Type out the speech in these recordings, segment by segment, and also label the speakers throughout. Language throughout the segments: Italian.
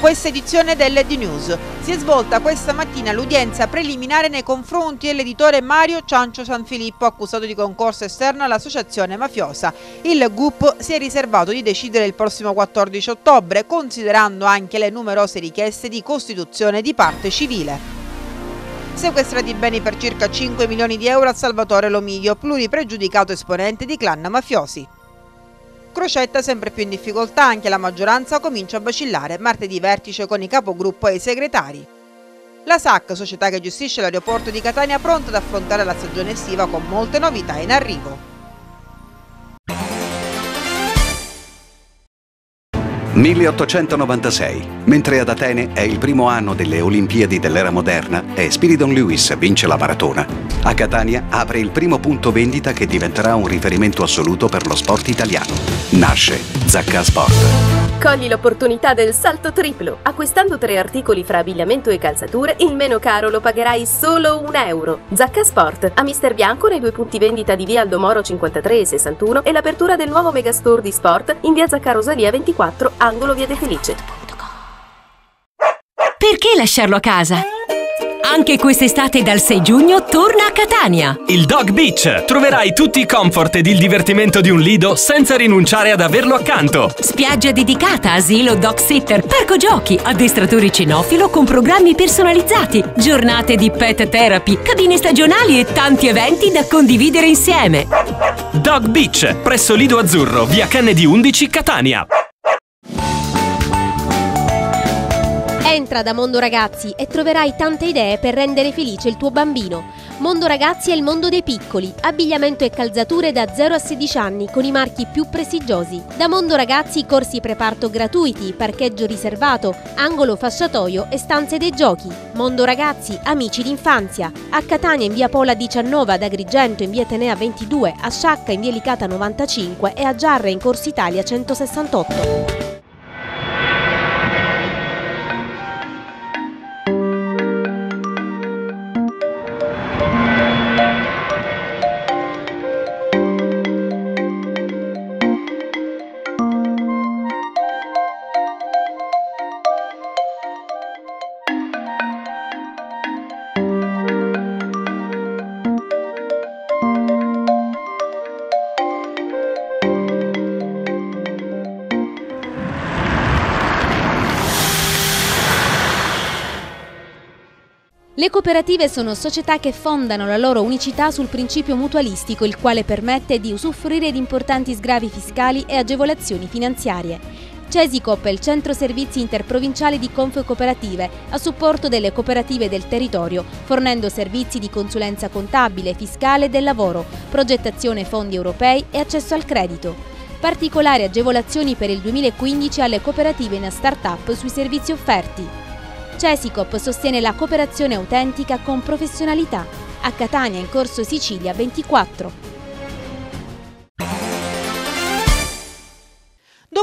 Speaker 1: questa edizione dell'ED News. Si è svolta questa mattina l'udienza preliminare nei confronti dell'editore Mario Ciancio Sanfilippo, accusato di concorso esterno all'associazione mafiosa. Il GUP si è riservato di decidere il prossimo 14 ottobre, considerando anche le numerose richieste di costituzione di parte civile sequestrati beni per circa 5 milioni di euro a Salvatore Lomiglio, pluripregiudicato esponente di clan mafiosi. Crocetta sempre più in difficoltà, anche la maggioranza comincia a vacillare, martedì vertice con i capogruppo e i segretari. La SAC, società che gestisce l'aeroporto di Catania, pronta ad affrontare la stagione estiva con molte novità in arrivo.
Speaker 2: 1896. Mentre ad Atene è il primo anno delle Olimpiadi dell'era moderna e Spiridon Lewis vince la maratona, a Catania apre il primo punto vendita che diventerà un riferimento assoluto per lo sport italiano. Nasce Zacca Sport.
Speaker 3: Cogli l'opportunità del salto triplo. Acquistando tre articoli fra abbigliamento e calzature, il meno caro lo pagherai solo un euro. Zacca Sport, a Mister Bianco nei due punti vendita di via Aldomoro 53 e 61 e l'apertura del nuovo megastore di sport in via Zacca Rosalia 24 a all'angolo via De Felice. Perché lasciarlo a casa? Anche quest'estate dal 6 giugno torna a Catania.
Speaker 4: Il Dog Beach. Troverai tutti i comfort ed il divertimento di un lido senza rinunciare ad averlo accanto.
Speaker 3: Spiaggia dedicata, asilo dog sitter, parco giochi, addestratore cinofilo con programmi personalizzati, giornate di pet therapy, cabine stagionali e tanti eventi da condividere insieme.
Speaker 4: Dog Beach, presso Lido Azzurro, via Kennedy 11 Catania.
Speaker 3: Entra da Mondo Ragazzi e troverai tante idee per rendere felice il tuo bambino. Mondo Ragazzi è il mondo dei piccoli, abbigliamento e calzature da 0 a 16 anni con i marchi più prestigiosi. Da Mondo Ragazzi corsi preparto gratuiti, parcheggio riservato, angolo fasciatoio e stanze dei giochi. Mondo Ragazzi, amici d'infanzia. A Catania in via Pola 19, ad Agrigento in via Tenea 22, a Sciacca in via Licata 95 e a Giarre in Corsa Italia 168. cooperative sono società che fondano la loro unicità sul principio mutualistico, il quale permette di usufruire di importanti sgravi fiscali e agevolazioni finanziarie. Cesicop è il centro servizi interprovinciale di Cooperative a supporto delle cooperative del territorio, fornendo servizi di consulenza contabile, fiscale e del lavoro, progettazione fondi europei e accesso al credito. Particolari agevolazioni per il 2015 alle cooperative in start-up sui servizi offerti. Cesicop sostiene la cooperazione autentica con professionalità. A Catania in
Speaker 1: corso Sicilia 24.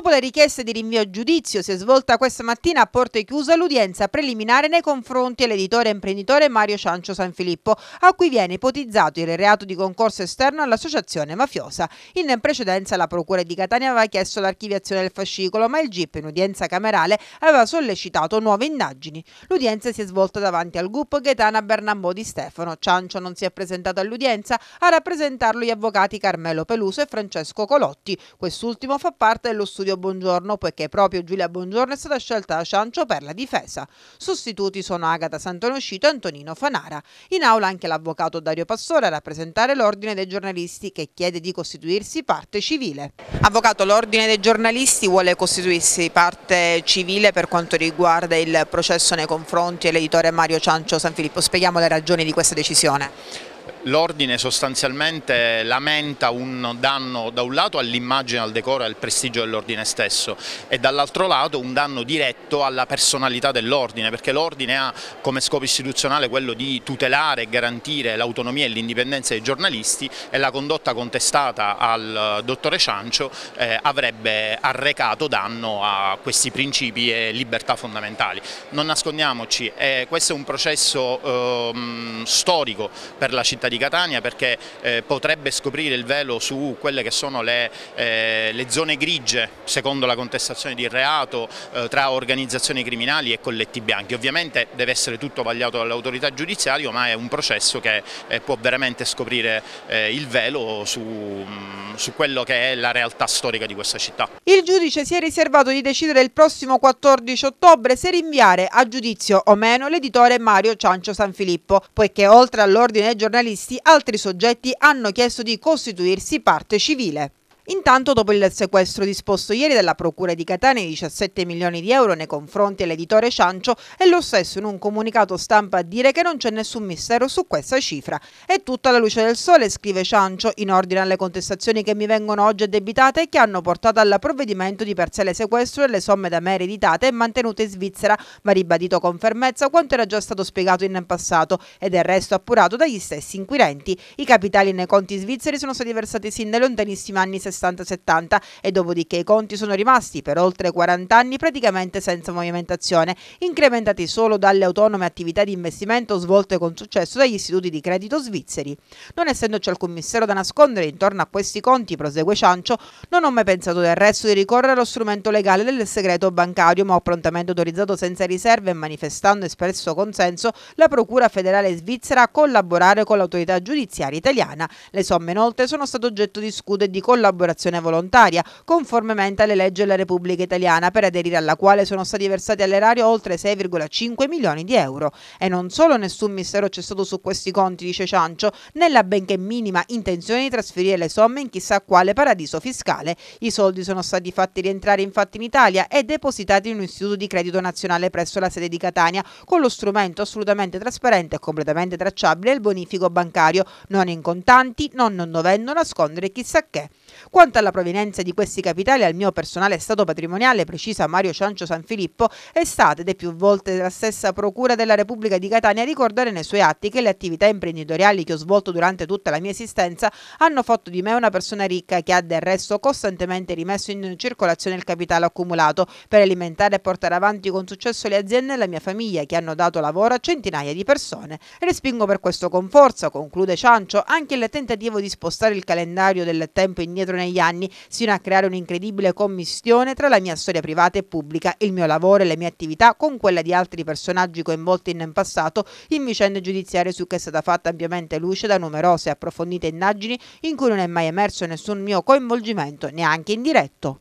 Speaker 1: Dopo le richieste di rinvio a giudizio, si è svolta questa mattina a porte chiuse l'udienza preliminare nei confronti dell'editore e imprenditore Mario Ciancio Sanfilippo, a cui viene ipotizzato il reato di concorso esterno all'associazione mafiosa. In precedenza la Procura di Catania aveva chiesto l'archiviazione del fascicolo, ma il GIP in udienza camerale aveva sollecitato nuove indagini. L'udienza si è svolta davanti al gruppo Gaetana Bernambò di Stefano. Ciancio non si è presentato all'udienza, a rappresentarlo gli avvocati Carmelo Peluso e Francesco Colotti. Quest'ultimo fa parte dello studio Buongiorno, poiché proprio Giulia Buongiorno è stata scelta da Ciancio per la difesa. Sostituti sono Agata Santonoscito e Antonino Fanara. In aula anche l'avvocato Dario Pastore a rappresentare l'Ordine dei giornalisti che chiede di costituirsi parte civile. Avvocato, l'Ordine dei giornalisti vuole costituirsi parte civile per quanto riguarda il processo nei confronti dell'editore Mario Ciancio San Filippo. Spieghiamo le ragioni di questa decisione.
Speaker 5: L'ordine sostanzialmente lamenta un danno da un lato all'immagine, al decoro e al prestigio dell'ordine stesso e dall'altro lato un danno diretto alla personalità dell'ordine perché l'ordine ha come scopo istituzionale quello di tutelare e garantire l'autonomia e l'indipendenza dei giornalisti e la condotta contestata al eh, dottore Ciancio eh, avrebbe arrecato danno a questi principi e libertà fondamentali. Non nascondiamoci, eh, questo è un processo eh, storico per la città di di Catania perché eh, potrebbe scoprire il velo su quelle che sono le, eh, le zone grigie secondo la contestazione di reato eh, tra organizzazioni criminali e colletti bianchi. Ovviamente deve essere tutto vagliato dall'autorità giudiziaria ma è un processo che eh, può veramente scoprire eh, il velo su, mh, mm, su quello che è la realtà storica di questa città.
Speaker 1: Il giudice si è riservato di decidere il prossimo 14 ottobre se rinviare a giudizio o meno l'editore Mario Ciancio San Filippo, poiché oltre all'ordine giornalistico altri soggetti hanno chiesto di costituirsi parte civile. Intanto, dopo il sequestro disposto ieri dalla Procura di Catania di 17 milioni di euro nei confronti dell'editore Ciancio, è lo stesso in un comunicato stampa a dire che non c'è nessun mistero su questa cifra. È tutta la luce del sole, scrive Ciancio, in ordine alle contestazioni che mi vengono oggi addebitate e che hanno portato alla provvedimento di parziale sequestro delle somme da me ereditate e mantenute in Svizzera, ma ribadito con fermezza quanto era già stato spiegato in passato e del resto appurato dagli stessi inquirenti. I capitali nei conti svizzeri sono stati versati sin dai lontanissimi anni 60 60-70 e dopodiché i conti sono rimasti per oltre 40 anni praticamente senza movimentazione, incrementati solo dalle autonome attività di investimento svolte con successo dagli istituti di credito svizzeri. Non essendoci alcun mistero da nascondere intorno a questi conti, prosegue Ciancio, non ho mai pensato del resto di ricorrere allo strumento legale del segreto bancario, ma ho prontamente autorizzato senza riserve e manifestando espresso consenso la Procura federale svizzera a collaborare con l'autorità giudiziaria italiana. Le somme inoltre sono state oggetto di scudo e di collaborazione assicurazione volontaria, conformemente alle leggi della Repubblica Italiana, per aderire alla quale sono stati versati all'erario oltre 6,5 milioni di euro. E non solo nessun mistero c'è stato su questi conti, dice Ciancio, nella benché minima intenzione di trasferire le somme in chissà quale paradiso fiscale. I soldi sono stati fatti rientrare infatti in Italia e depositati in un istituto di credito nazionale presso la sede di Catania, con lo strumento assolutamente trasparente e completamente tracciabile il bonifico bancario, non in contanti, non dovendo nascondere chissà che. Quanto alla provenienza di questi capitali al mio personale stato patrimoniale, precisa Mario Ciancio Sanfilippo, è stata ed è più volte la stessa Procura della Repubblica di Catania a ricordare nei suoi atti che le attività imprenditoriali che ho svolto durante tutta la mia esistenza hanno fatto di me una persona ricca che ha del resto costantemente rimesso in circolazione il capitale accumulato per alimentare e portare avanti con successo le aziende e la mia famiglia che hanno dato lavoro a centinaia di persone. Respingo per questo con forza, conclude Ciancio, anche il tentativo di spostare il calendario del tempo indietro indietro negli anni, sino a creare un'incredibile commistione tra la mia storia privata e pubblica, il mio lavoro e le mie attività con quella di altri personaggi coinvolti in passato in vicende giudiziarie su cui è stata fatta ampiamente luce da numerose e approfondite indagini in cui non è mai emerso nessun mio coinvolgimento, neanche indiretto.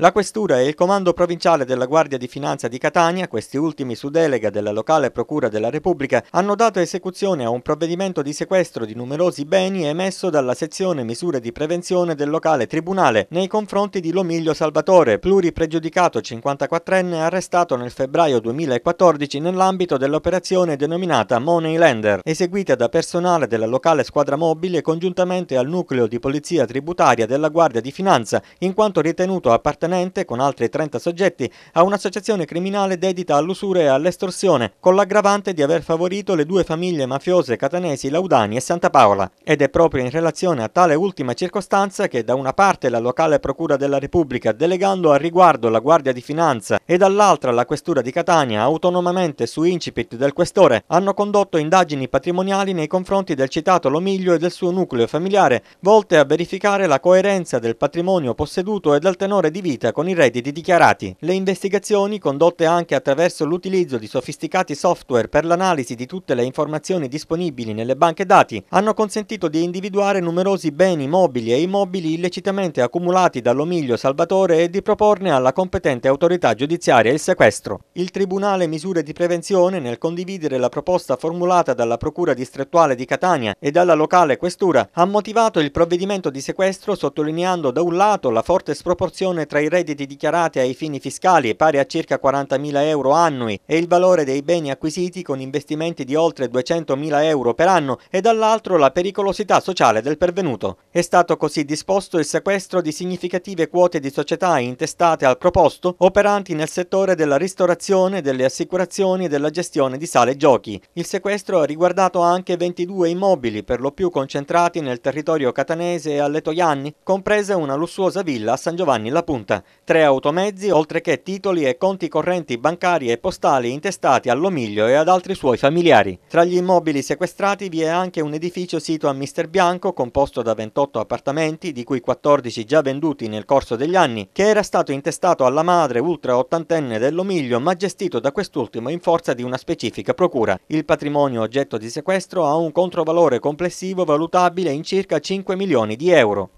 Speaker 6: La questura e il comando provinciale della Guardia di Finanza di Catania, questi ultimi su delega della locale Procura della Repubblica, hanno dato esecuzione a un provvedimento di sequestro di numerosi beni emesso dalla sezione misure di prevenzione del locale tribunale nei confronti di Lomiglio Salvatore, pluripregiudicato 54enne arrestato nel febbraio 2014 nell'ambito dell'operazione denominata Money Lender, eseguita da personale della locale squadra mobile congiuntamente al nucleo di polizia tributaria della Guardia di Finanza, in quanto ritenuto appartenente appartenente, con altri 30 soggetti, a un'associazione criminale dedita all'usura e all'estorsione, con l'aggravante di aver favorito le due famiglie mafiose catanesi Laudani e Santa Paola. Ed è proprio in relazione a tale ultima circostanza che da una parte la locale Procura della Repubblica, delegando al riguardo la Guardia di Finanza e dall'altra la Questura di Catania, autonomamente su incipit del questore, hanno condotto indagini patrimoniali nei confronti del citato Lomiglio e del suo nucleo familiare, volte a verificare la coerenza del patrimonio posseduto e del tenore di vita uscita con i redditi dichiarati. Le investigazioni, condotte anche attraverso l'utilizzo di sofisticati software per l'analisi di tutte le informazioni disponibili nelle banche dati, hanno consentito di individuare numerosi beni mobili e immobili illecitamente accumulati dall'Omiglio Salvatore e di proporne alla competente autorità giudiziaria il sequestro. Il Tribunale misure di prevenzione nel condividere la proposta formulata dalla Procura distrettuale di Catania e dalla locale questura ha motivato il provvedimento di sequestro sottolineando da un lato la forte sproporzione tra i redditi dichiarati ai fini fiscali pari a circa 40.000 euro annui e il valore dei beni acquisiti con investimenti di oltre 200.000 euro per anno e dall'altro la pericolosità sociale del pervenuto. È stato così disposto il sequestro di significative quote di società intestate al proposto operanti nel settore della ristorazione, delle assicurazioni e della gestione di sale e giochi. Il sequestro ha riguardato anche 22 immobili per lo più concentrati nel territorio catanese e alle Toianni, compresa una lussuosa villa a San Giovanni La Punta ricaduta, tre automezzi, oltre che titoli e conti correnti bancari e postali intestati all'Omiglio e ad altri suoi familiari. Tra gli immobili sequestrati vi è anche un edificio sito a Mister Bianco, composto da 28 appartamenti, di cui 14 già venduti nel corso degli anni, che era stato intestato alla madre ultra ottantenne dell'Omiglio, ma gestito da quest'ultimo in forza di una specifica procura. Il patrimonio oggetto di sequestro ha un controvalore complessivo valutabile in circa 5 milioni di euro.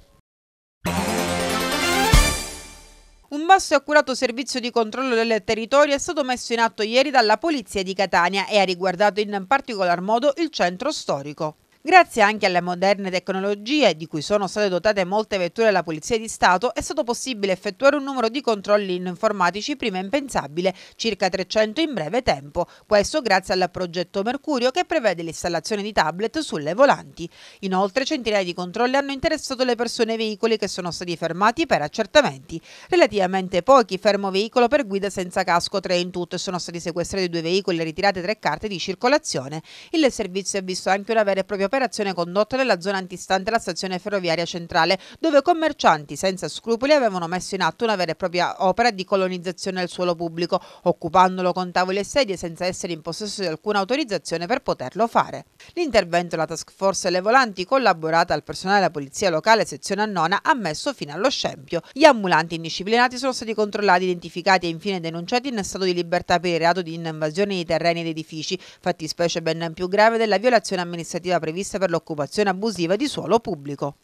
Speaker 1: vasto e accurato servizio di controllo del territorio è stato messo in atto ieri dalla Polizia di Catania e ha riguardato in particolar modo il centro storico. Grazie anche alle moderne tecnologie di cui sono state dotate molte vetture della Polizia di Stato, è stato possibile effettuare un numero di controlli informatici prima impensabile, circa 300 in breve tempo. Questo grazie al progetto Mercurio che prevede l'installazione di tablet sulle volanti. Inoltre centinaia di controlli hanno interessato le persone e i veicoli che sono stati fermati per accertamenti. Relativamente pochi fermo veicolo per guida senza casco, tre in tutto, e sono stati sequestrati due veicoli e ritirate tre carte di circolazione. Il servizio ha visto anche una vera e propria operazione condotta nella zona antistante la stazione ferroviaria centrale, dove commercianti senza scrupoli avevano messo in atto una vera e propria opera di colonizzazione del suolo pubblico, occupandolo con tavoli e sedie senza essere in possesso di alcuna autorizzazione per poterlo fare. L'intervento della task force Le Volanti, collaborata al personale della Polizia Locale Sezione Annona, ha messo fine allo scempio. Gli ambulanti indisciplinati sono stati controllati, identificati e infine denunciati in stato di libertà per il reato di invasione di terreni ed edifici, fattispecie ben più grave della violazione amministrativa prevista previste per l'occupazione abusiva di suolo pubblico.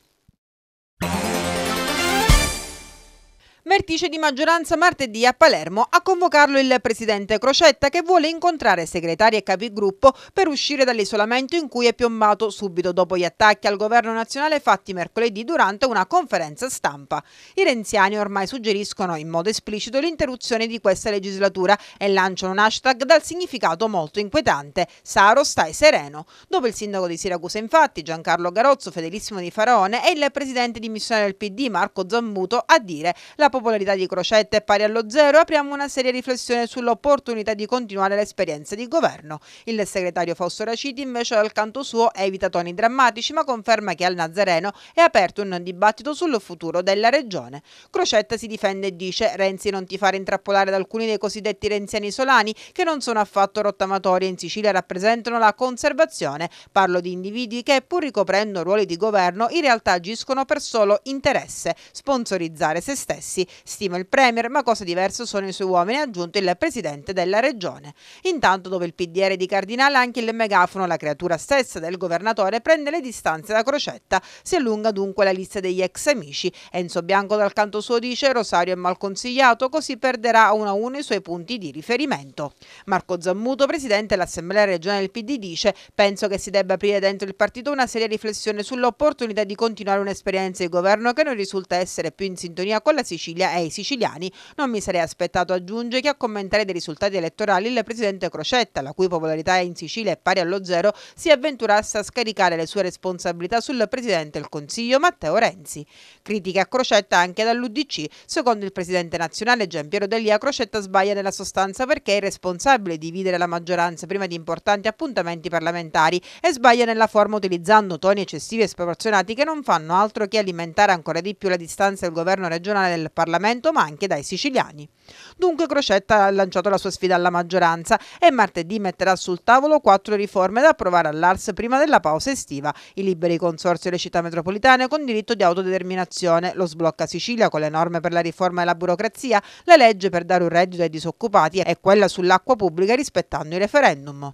Speaker 1: Vertice di maggioranza martedì a Palermo a convocarlo il presidente Crocetta che vuole incontrare segretari e capigruppo per uscire dall'isolamento in cui è piombato subito dopo gli attacchi al governo nazionale fatti mercoledì durante una conferenza stampa. I renziani ormai suggeriscono in modo esplicito l'interruzione di questa legislatura e lanciano un hashtag dal significato molto inquietante, Saro stai sereno. Dopo il sindaco di Siracusa infatti, Giancarlo Garozzo, fedelissimo di Faraone, e il presidente di missione del PD Marco Zammuto a dire la popolarità di Crocetta è pari allo zero, apriamo una seria riflessione sull'opportunità di continuare l'esperienza di governo. Il segretario Fausto Raciti invece dal canto suo evita toni drammatici ma conferma che al Nazareno è aperto un dibattito sul futuro della regione. Crocetta si difende e dice Renzi non ti fare intrappolare da alcuni dei cosiddetti renziani solani che non sono affatto rottamatori e in Sicilia rappresentano la conservazione. Parlo di individui che pur ricoprendo ruoli di governo in realtà agiscono per solo interesse, sponsorizzare se stessi stima il Premier, ma cosa diversa sono i suoi uomini, ha aggiunto il Presidente della Regione. Intanto dove il PDR di Cardinale anche il megafono, la creatura stessa del governatore, prende le distanze da Crocetta, si allunga dunque la lista degli ex amici. Enzo Bianco dal canto suo dice Rosario è mal consigliato, così perderà uno a uno i suoi punti di riferimento. Marco Zammuto, Presidente dell'Assemblea regionale del PD, dice penso che si debba aprire dentro il partito una seria riflessione sull'opportunità di continuare un'esperienza di governo che non risulta essere più in sintonia con la Sicilia Sicilia e ai siciliani non mi sarei aspettato, aggiunge, che a commentare dei risultati elettorali il presidente Crocetta, la cui popolarità in Sicilia è pari allo zero, si avventurasse a scaricare le sue responsabilità sul presidente del Consiglio Matteo Renzi. Critiche a Crocetta anche dall'UDC. Secondo il presidente nazionale Gian Piero Delia, Crocetta sbaglia nella sostanza perché è responsabile di dividere la maggioranza prima di importanti appuntamenti parlamentari e sbaglia nella forma utilizzando toni eccessivi e sproporzionati che non fanno altro che alimentare ancora di più la distanza del governo regionale del Parlamento Parlamento ma anche dai siciliani. Dunque Crocetta ha lanciato la sua sfida alla maggioranza e martedì metterà sul tavolo quattro riforme da approvare all'Ars prima della pausa estiva. I liberi consorzi delle città metropolitane con diritto di autodeterminazione, lo sblocca Sicilia con le norme per la riforma della burocrazia, la legge per dare un reddito ai disoccupati e quella sull'acqua pubblica rispettando il referendum.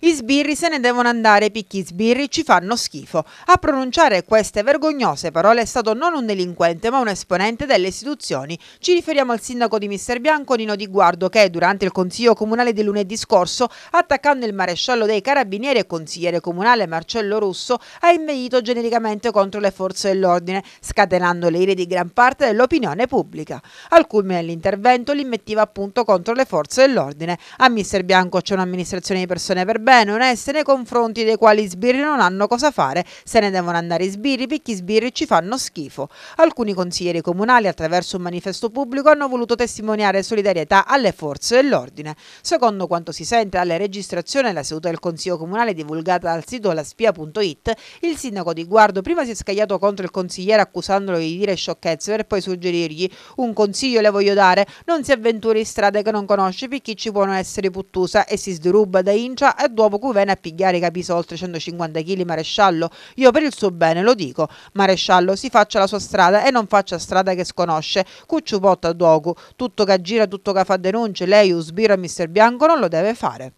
Speaker 1: I sbirri se ne devono andare, i picchi sbirri ci fanno schifo. A pronunciare queste vergognose parole è stato non un delinquente ma un esponente delle istituzioni. Ci riferiamo al sindaco di Mister Bianco Nino Di Guardo che durante il consiglio comunale di lunedì scorso, attaccando il maresciallo dei carabinieri e consigliere comunale Marcello Russo, ha inveito genericamente contro le forze dell'ordine, scatenando le ire di gran parte dell'opinione pubblica. Al culmine dell'intervento l'immettiva appunto contro le forze dell'ordine. A Mister Bianco c'è un'amministrazione di persone verbali bene oneste nei confronti dei quali gli sbirri non hanno cosa fare, se ne devono andare i sbirri perché gli sbirri ci fanno schifo. Alcuni consiglieri comunali attraverso un manifesto pubblico hanno voluto testimoniare solidarietà alle forze dell'ordine. Secondo quanto si sente alle registrazioni della seduta del Consiglio Comunale divulgata dal sito laspia.it, il sindaco di Guardo prima si è scagliato contro il consigliere accusandolo di dire sciocchezze per poi suggerirgli un consiglio le voglio dare, non si avventuri in strade che non conosci perché ci può essere puttusa e si sdruba da incia e dopo Cuvena a pigliare capisa oltre 150 kg maresciallo? Io per il suo bene lo dico, maresciallo si faccia la sua strada e non faccia strada che sconosce, cucciupotta dopo, tutto che gira, tutto che fa denunce, lei a mister Bianco non lo deve fare.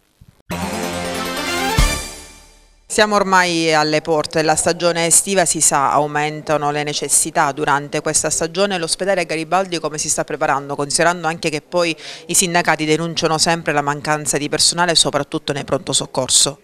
Speaker 1: Siamo ormai alle porte della stagione estiva, si sa aumentano le necessità durante questa stagione, l'ospedale Garibaldi come si sta preparando considerando anche che poi i sindacati denunciano sempre la mancanza di personale soprattutto nei pronto soccorso?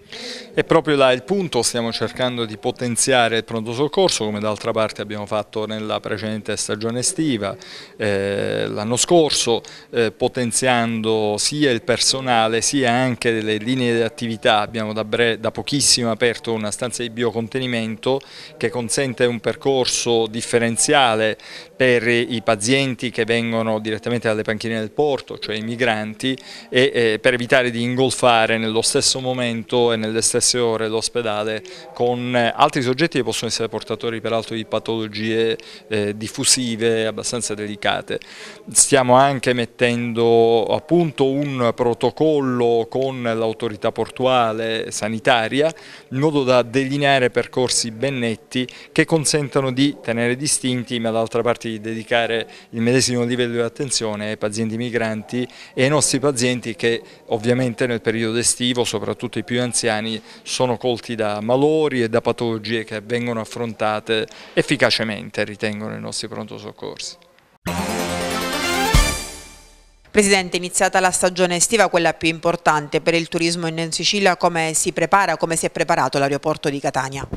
Speaker 4: È proprio là il punto, stiamo cercando di potenziare il pronto soccorso come d'altra parte abbiamo fatto nella precedente stagione estiva eh, l'anno scorso eh, potenziando sia il personale sia anche le linee di attività, abbiamo da, da pochissima aperto una stanza di biocontenimento che consente un percorso differenziale per i pazienti che vengono direttamente dalle panchine del porto, cioè i migranti, e eh, per evitare di ingolfare nello stesso momento e nelle stesse ore l'ospedale con eh, altri soggetti che possono essere portatori peraltro di patologie eh, diffusive abbastanza delicate. Stiamo anche mettendo a punto un protocollo con l'autorità portuale sanitaria in modo da delineare percorsi ben netti che consentano di tenere distinti ma d'altra parte di dedicare il medesimo livello di attenzione ai pazienti migranti e ai nostri pazienti che ovviamente nel periodo estivo, soprattutto i più anziani, sono colti da malori e da patologie che vengono affrontate efficacemente, ritengono i nostri pronto soccorsi.
Speaker 1: Presidente, iniziata la stagione estiva, quella più importante per il turismo in Sicilia, come si prepara, come si è preparato l'aeroporto di Catania?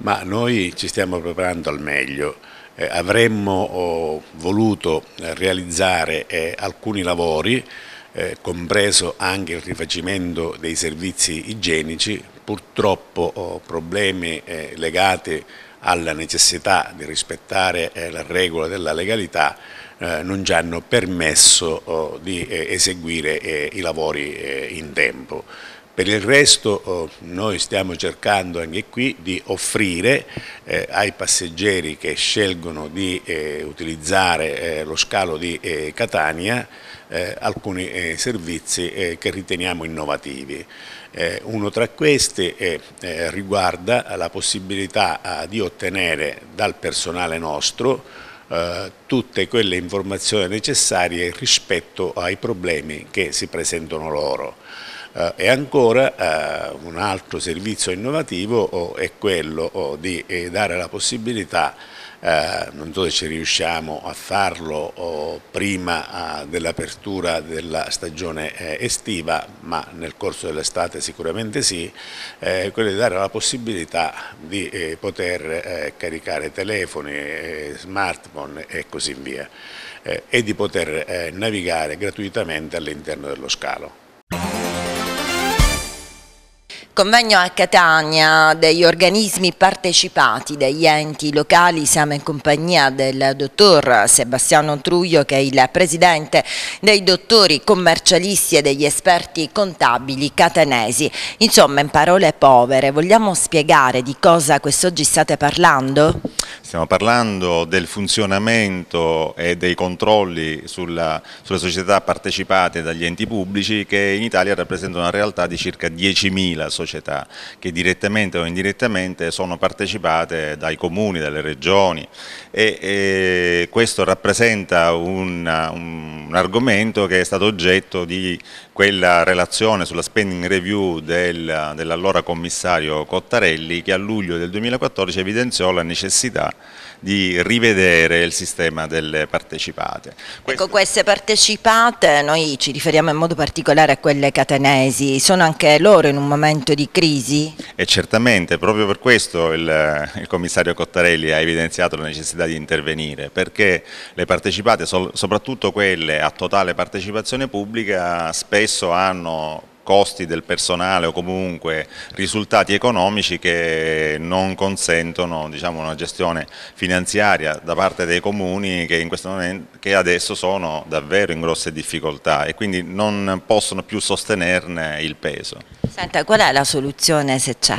Speaker 5: Ma noi ci stiamo preparando al meglio. Eh, avremmo oh, voluto eh, realizzare eh, alcuni lavori, eh, compreso anche il rifacimento dei servizi igienici, purtroppo oh, problemi eh, legati alla necessità di rispettare eh, la regola della legalità eh, non ci hanno permesso oh, di eh, eseguire eh, i lavori eh, in tempo. Per il resto oh, noi stiamo cercando anche qui di offrire eh, ai passeggeri che scelgono di utilizzare lo scalo di Catania alcuni servizi che riteniamo innovativi uno tra questi riguarda la possibilità di ottenere dal personale nostro eh, tutte quelle informazioni necessarie rispetto ai problemi che si presentano loro. Eh, e ancora eh, un altro servizio innovativo oh, è quello oh, di dare la possibilità eh, non so se ci riusciamo a farlo oh, prima eh, dell'apertura della stagione eh, estiva, ma nel corso dell'estate sicuramente sì, eh, quello di dare la possibilità di eh, poter eh, caricare telefoni, smartphone e così via e di poter navigare gratuitamente all'interno dello scalo.
Speaker 1: Convegno a Catania degli organismi partecipati degli enti locali, siamo in compagnia del dottor Sebastiano Truglio che è il presidente dei dottori commercialisti e degli esperti contabili catanesi. Insomma in parole povere vogliamo spiegare di cosa quest'oggi state parlando?
Speaker 7: Stiamo parlando del funzionamento e dei controlli sulla, sulle società partecipate dagli enti pubblici che in Italia rappresentano una realtà di circa 10.000 società che direttamente o indirettamente sono partecipate dai comuni, dalle regioni e, e questo rappresenta una, un un argomento che è stato oggetto di quella relazione sulla spending review del, dell'allora commissario Cottarelli che a luglio del 2014 evidenziò la necessità di rivedere il sistema delle partecipate. Ecco,
Speaker 1: questo... Ecco, queste partecipate, noi ci riferiamo in modo particolare a quelle catenesi, sono anche loro in un momento di crisi?
Speaker 7: E certamente, proprio per questo il, il commissario Cottarelli ha evidenziato la necessità di intervenire, perché le partecipate, soprattutto quelle a totale partecipazione pubblica, spesso hanno costi del personale o comunque risultati economici che non consentono diciamo, una gestione finanziaria da parte dei comuni che, momento, che, adesso sono davvero in grosse difficoltà e quindi non possono più sostenerne il peso.
Speaker 1: Senta, qual è la soluzione se c'è?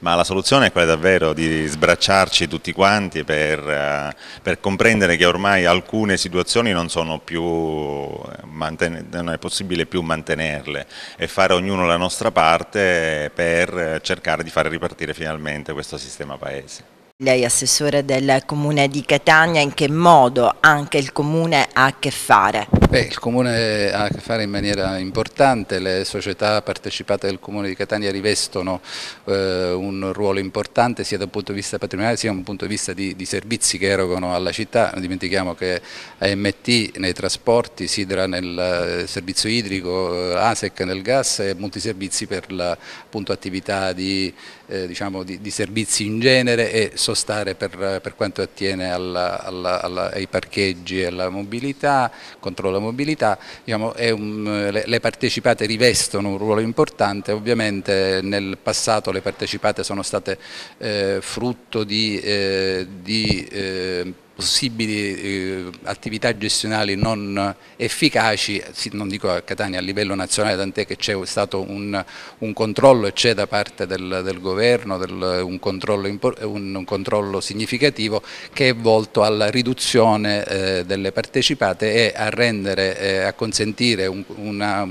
Speaker 7: Ma la soluzione è quella davvero di sbracciarci tutti quanti per, eh, per comprendere che ormai alcune situazioni non, più, eh, non è possibile più mantenerle e fare ognuno la nostra parte per cercare di far ripartire finalmente questo sistema paese.
Speaker 1: Lei
Speaker 2: assessore del comune di Catania, in che modo anche il comune ha a che fare? Beh, il comune ha a che fare in maniera importante, le società partecipate del comune di Catania rivestono eh, un ruolo importante sia dal punto di vista patrimoniale sia dal punto di vista di, di servizi che erogano alla città, non dimentichiamo che AMT nei trasporti, Sidra nel eh, servizio idrico, eh, ASEC nel gas e molti servizi per l'attività la, di eh, diciamo di, di, servizi in genere e sostare per, per quanto attiene alla, alla, alla, ai parcheggi e alla mobilità, controllo la mobilità. Diciamo, un, le, le partecipate rivestono un ruolo importante, ovviamente nel passato le partecipate sono state eh, frutto di, eh, di eh, possibili eh, attività gestionali non efficaci, non dico a Catania a livello nazionale, tant'è che c'è stato un, un, controllo e c'è da parte del, del governo del, un, controllo un, un, controllo significativo che è volto alla riduzione eh, delle partecipate e a, rendere, eh, a consentire una,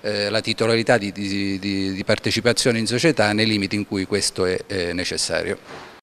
Speaker 2: eh, la titolarità di, di, di, partecipazione in società nei limiti in cui questo è necessario.